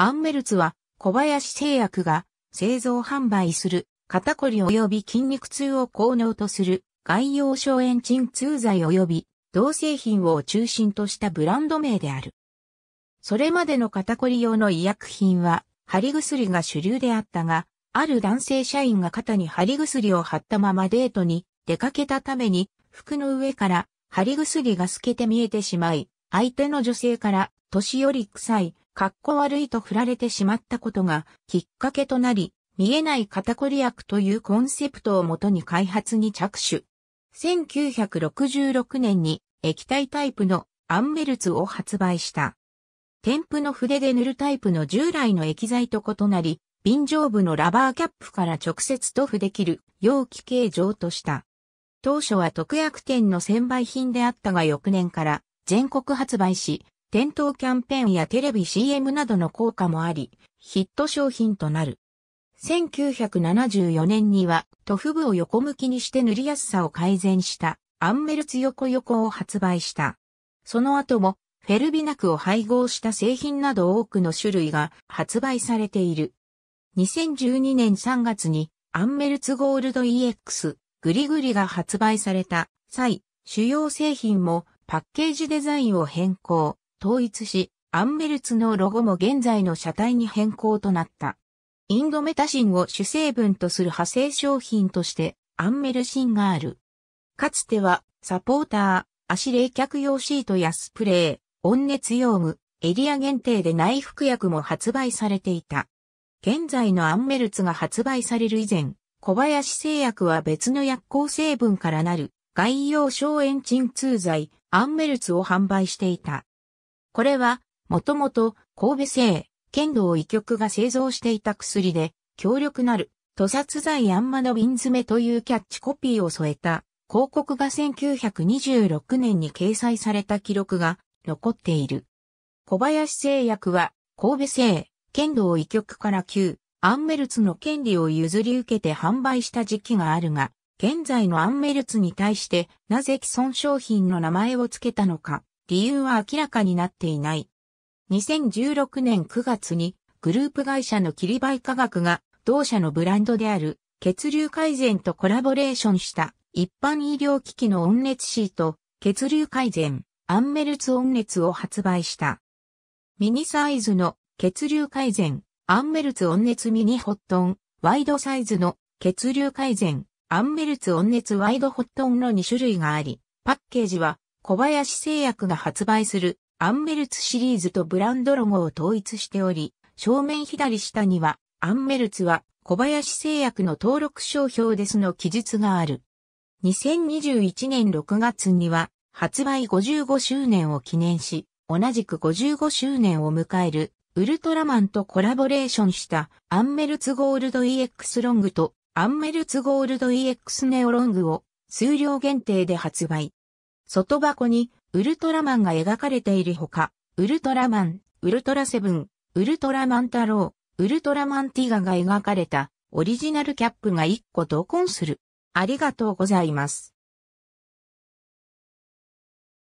アンメルツは小林製薬が製造販売する肩こり及び筋肉痛を効能とする外用消炎鎮痛剤及び同製品を中心としたブランド名である。それまでの肩こり用の医薬品は貼り薬が主流であったが、ある男性社員が肩に貼り薬を貼ったままデートに出かけたために服の上から貼り薬が透けて見えてしまい、相手の女性から年寄り臭い格好悪いと振られてしまったことがきっかけとなり、見えない肩こり薬というコンセプトをもとに開発に着手。1966年に液体タイプのアンメルツを発売した。添付の筆で塗るタイプの従来の液剤と異なり、瓶乗部のラバーキャップから直接塗布できる容器形状とした。当初は特約店の専売品であったが翌年から全国発売し、店頭キャンペーンやテレビ CM などの効果もあり、ヒット商品となる。1974年には、塗布部を横向きにして塗りやすさを改善したアンメルツ横横を発売した。その後も、フェルビナクを配合した製品など多くの種類が発売されている。2012年3月にアンメルツゴールド EX グリグリが発売された際、主要製品もパッケージデザインを変更、統一し、アンメルツのロゴも現在の車体に変更となった。インドメタシンを主成分とする派生商品として、アンメルシンがある。かつては、サポーター、足冷却用シートやスプレー、温熱用具、エリア限定で内服薬も発売されていた。現在のアンメルツが発売される以前、小林製薬は別の薬効成分からなる外用消炎鎮痛剤アンメルツを販売していた。これは、もともと神戸製、剣道医局が製造していた薬で、強力なる、屠殺罪あんまの瓶詰めというキャッチコピーを添えた、広告が1926年に掲載された記録が残っている。小林製薬は、神戸製、剣道医局から旧、アンメルツの権利を譲り受けて販売した時期があるが、現在のアンメルツに対してなぜ既存商品の名前を付けたのか、理由は明らかになっていない。2016年9月にグループ会社のキリバイ科学が同社のブランドである血流改善とコラボレーションした一般医療機器の温熱シート血流改善アンメルツ温熱を発売した。ミニサイズの血流改善アンメルツ温熱ミニホットンワイドサイズの血流改善アンメルツ温熱ワイドホットンの2種類があり、パッケージは小林製薬が発売するアンメルツシリーズとブランドロゴを統一しており、正面左下にはアンメルツは小林製薬の登録商標ですの記述がある。2021年6月には発売55周年を記念し、同じく55周年を迎えるウルトラマンとコラボレーションしたアンメルツゴールド EX ロングとアンメルツゴールド EX ネオロングを数量限定で発売。外箱にウルトラマンが描かれているほか、ウルトラマン、ウルトラセブン、ウルトラマン太郎、ウルトラマンティガが描かれたオリジナルキャップが1個同梱する。ありがとうございます。